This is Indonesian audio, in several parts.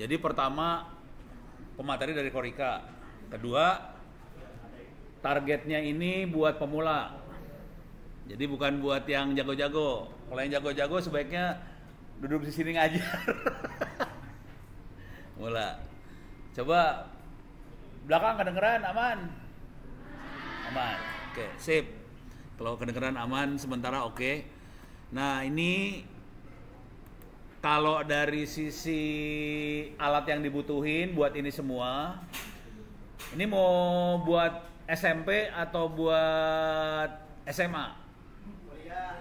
Jadi pertama pemateri dari Korika, kedua targetnya ini buat pemula. Jadi bukan buat yang jago-jago. Kalau yang jago-jago sebaiknya duduk di sini ngajar. Mula. Coba belakang kedengeran aman. Aman. Oke, sip. Kalau kedengeran aman sementara oke. Nah, ini kalau dari sisi alat yang dibutuhin buat ini semua, ini mau buat SMP atau buat SMA? Kuliah.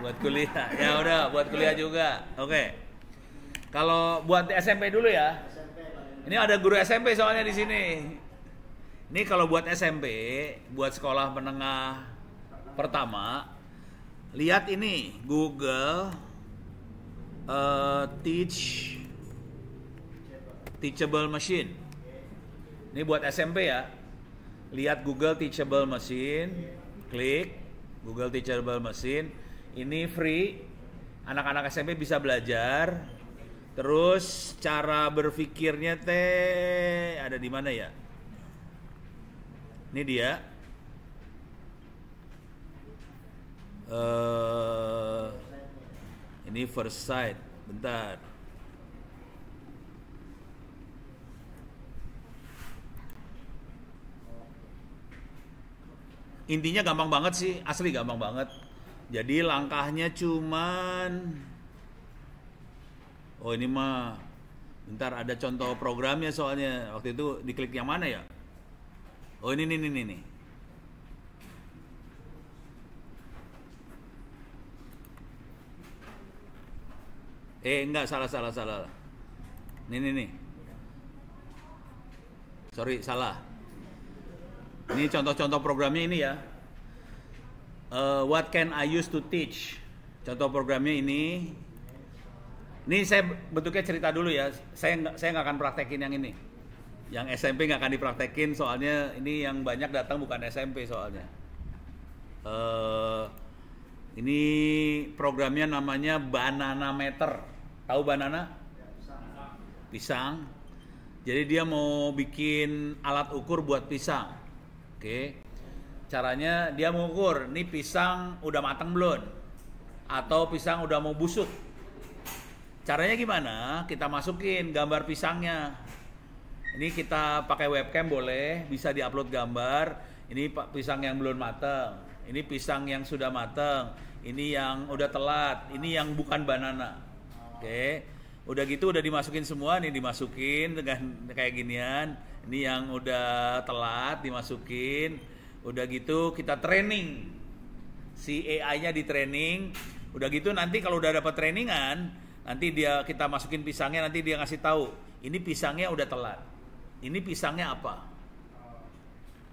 Buat kuliah. Ya udah, buat kuliah juga. Oke. Kalau buat SMP dulu ya. Ini ada guru SMP soalnya di sini. Ini kalau buat SMP, buat sekolah menengah pertama, lihat ini Google uh, teach teachable machine. Ini buat SMP ya. Lihat Google teachable machine, klik Google teachable machine. Ini free. Anak-anak SMP bisa belajar. Terus cara berpikirnya teh ada di mana ya? Ini dia. Uh, ini first side Bentar. Intinya gampang banget sih, asli gampang banget. Jadi langkahnya cuman Oh, ini mah bentar ada contoh programnya soalnya. Waktu itu diklik yang mana ya? Oh, ini ini ini nih Eh enggak salah salah salah. Nih nih nih. Sorry salah. Ini contoh-contoh programnya ini ya. Uh, what can I use to teach? Contoh programnya ini. Ini saya bentuknya cerita dulu ya. Saya nggak saya nggak akan praktekin yang ini. Yang SMP nggak akan dipraktekin soalnya ini yang banyak datang bukan SMP soalnya. Uh, ini programnya namanya Banana Meter. Tahu banana? Pisang. Jadi dia mau bikin alat ukur buat pisang. Oke. Caranya dia mau ukur, nih pisang udah matang belum? Atau pisang udah mau busuk? Caranya gimana? Kita masukin gambar pisangnya. Ini kita pakai webcam boleh, bisa diupload gambar. Ini pisang yang belum matang, ini pisang yang sudah matang ini yang udah telat, ini yang bukan banana. Oke. Okay. Udah gitu udah dimasukin semua nih dimasukin dengan kayak ginian. Ini yang udah telat dimasukin. Udah gitu kita training. Si AI-nya di training. Udah gitu nanti kalau udah dapat trainingan, nanti dia kita masukin pisangnya nanti dia ngasih tahu, ini pisangnya udah telat. Ini pisangnya apa?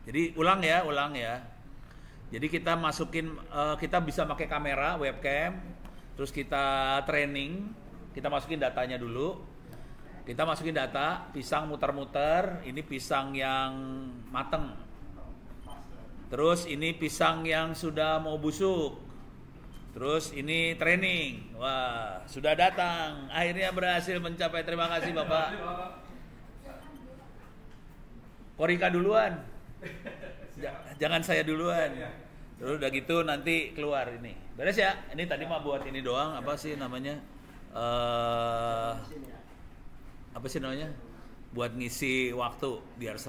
Jadi ulang ya, ulang ya. Jadi kita masukin uh, kita bisa pakai kamera webcam, terus kita training, kita masukin datanya dulu. Kita masukin data, pisang muter-muter, ini pisang yang mateng. Terus ini pisang yang sudah mau busuk. Terus ini training. Wah, sudah datang. Akhirnya berhasil mencapai. Terima kasih, Bapak. Korika duluan. Jangan saya duluan. Terus udah gitu nanti keluar ini. Beres ya? Ini tadi mah buat ini doang apa sih namanya? Eh uh, apa sih namanya? Buat ngisi waktu biar